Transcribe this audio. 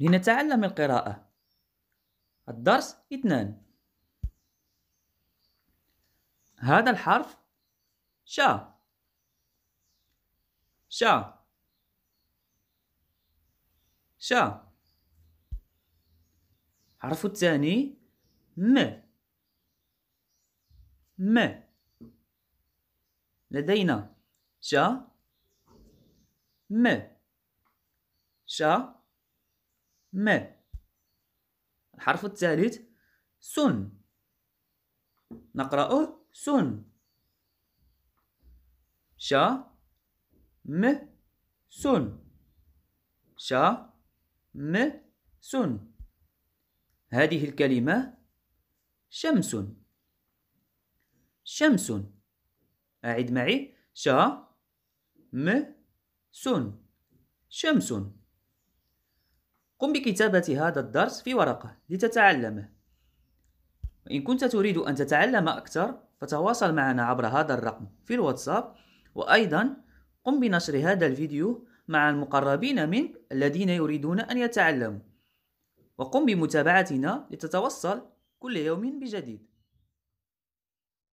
لنتعلم القراءة الدرس اثنان هذا الحرف شا شا شا الحرف الثاني م م لدينا شا م شا م الحرف الثالث سن نقرأه سن شا م سن شا م سن هذه الكلمة شمس شمس أعد معي شا م سن شمس قم بكتابة هذا الدرس في ورقة لتتعلمه إن كنت تريد أن تتعلم أكثر فتواصل معنا عبر هذا الرقم في الواتساب وأيضا قم بنشر هذا الفيديو مع المقربين منك الذين يريدون أن يتعلموا وقم بمتابعتنا لتتوصل كل يوم بجديد